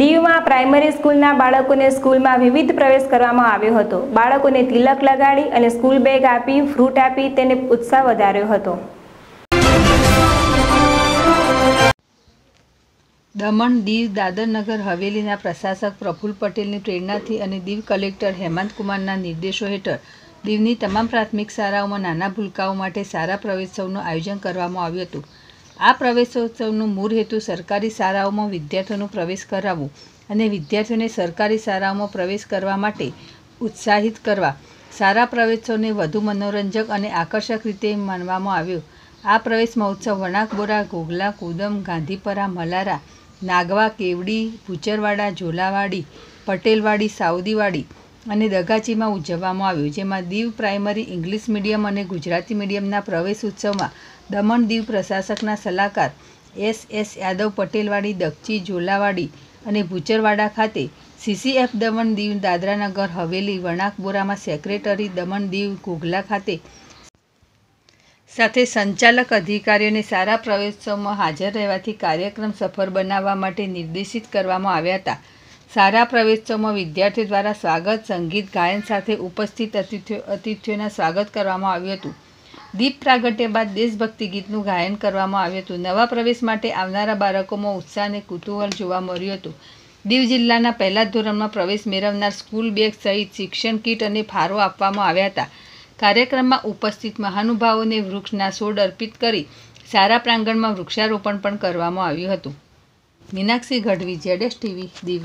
દીવમાં પ્રાઇમરી સ્કૂલના બાળકોને સ્કૂલમાં વિવિધ પ્રવેશ કરવામાં આવ્યો હતો બાળકોને તિલક લગાડી અને સ્કૂલ બેગ આપી ફ્રૂટ આપી તેને ઉત્સાહ વધાર્યો હતો દમણ દીવ દાદરનગર હવેલીના પ્રશાસક પ્રફુલ પટેલની પ્રેરણાથી અને દીવ કલેક્ટર હેમંત કુમારના નિર્દેશો હેઠળ દીવની તમામ પ્રાથમિક શાળાઓમાં નાના ભૂલકાઓ માટે સારા પ્રવેશોત્સવનું આયોજન કરવામાં આવ્યું હતું આ પ્રવેશોત્સવનો મૂળ હેતુ સરકારી શાળાઓમાં વિદ્યાર્થીઓનો પ્રવેશ કરાવવો અને વિદ્યાર્થીઓને સરકારી શાળાઓમાં પ્રવેશ કરવા માટે ઉત્સાહિત કરવા સારા પ્રવેશોને વધુ મનોરંજક અને આકર્ષક રીતે માનવામાં આવ્યો આ પ્રવેશ મહોત્સવ વણાકબોરા ઘોઘલા કુદમ ગાંધીપરા મલારા નાગવા કેવડી ભૂચરવાડા ઝોલાવાડી પટેલવાડી સાઉદીવાડી અને દગાચીમાં ઉજવવામાં આવ્યું જેમાં દીવ પ્રાઇમરી ઇંગ્લિશ મીડિયમ અને ગુજરાતી મીડિયમના પ્રવેશ ઉત્સવમાં દમણ દીવ પ્રશાસકના સલાહકાર એસ એસ યાદવ પટેલવાડી દક્ષી ઝોલાવાડી અને ભૂચરવાડા ખાતે સીસીએફ દમણ દીવ દાદરાનગર હવેલી વણાકબોરામાં સેક્રેટરી દમણ દીવ ઘોઘલા ખાતે સાથે સંચાલક અધિકારીઓને સારા પ્રવેશોત્સવમાં હાજર રહેવાથી કાર્યક્રમ સફળ બનાવવા માટે નિર્દેશિત કરવામાં આવ્યા હતા સારા પ્રવેશોમાં વિદ્યાર્થીઓ દ્વારા સ્વાગત સંગીત ગાયન સાથે ઉપસ્થિત અતિથિઓ અતિથિઓના સ્વાગત કરવામાં આવ્યું હતું દીપ પ્રાગટ્ય બાદ દેશભક્તિ ગીતનું ગાયન કરવામાં આવ્યું હતું નવા પ્રવેશ માટે આવનારા બાળકોમાં ઉત્સાહ અને કુતૂહલ જોવા મળ્યું હતું દીવ જિલ્લાના પહેલા ધોરણમાં પ્રવેશ મેળવનાર સ્કૂલ બેગ સહિત શિક્ષણ કીટ અને ફાળો આપવામાં આવ્યા હતા કાર્યક્રમમાં ઉપસ્થિત મહાનુભાવોને વૃક્ષના છોડ અર્પિત કરી સારા પ્રાંગણમાં વૃક્ષારોપણ પણ કરવામાં આવ્યું હતું મીનાક્ષી ગઢવી જેડેશ ટીવી દીવ